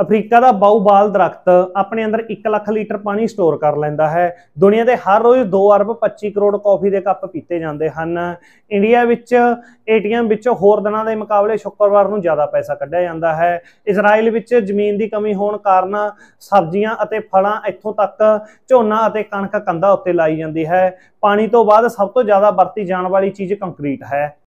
Africa ਦਾ ਬਾਊਬਾਲ ਦਰਖਤ ਆਪਣੇ ਅੰਦਰ 1 ਲੱਖ ਲੀਟਰ ਪਾਣੀ ਸਟੋਰ ਕਰ ਲੈਂਦਾ ਹੈ ਦੁਨੀਆ ਦੇ ਹਰ ਰੋਜ਼ 2 ਅਰਬ 25 ਕਰੋੜ ਕਾਫੀ ਦੇ ਕੱਪ ਪੀਤੇ ਜਾਂਦੇ ਹਨ ਇੰਡੀਆ ਵਿੱਚ ਏਟੀਐਮ ਵਿੱਚੋਂ ਹੋਰ ਦਿਨਾਂ ਦੇ ਮੁਕਾਬਲੇ ਸ਼ੁੱਕਰਵਾਰ ਨੂੰ ਜ਼ਿਆਦਾ ਪੈਸਾ ਕੱਢਿਆ ਜਾਂਦਾ ਹੈ ਇਜ਼ਰਾਈਲ ਵਿੱਚ ਜ਼ਮੀਨ ਦੀ ਕਮੀ ਹੋਣ ਕਾਰਨ ਸਬਜ਼ੀਆਂ ਅਤੇ ਫਲਾਂ ਇੱਥੋਂ ਤੱਕ ਝੋਨਾ ਅਤੇ ਕਣਕ ਕੰਦਾ ਉੱਤੇ ਲਾਈ ਜਾਂਦੀ ਹੈ ਪਾਣੀ ਤੋਂ ਬਾਅਦ ਸਭ ਤੋਂ ਜ਼ਿਆਦਾ ਵਰਤੀ ਜਾਣ ਵਾਲੀ ਚੀਜ਼ ਕੰਕਰੀਟ ਹੈ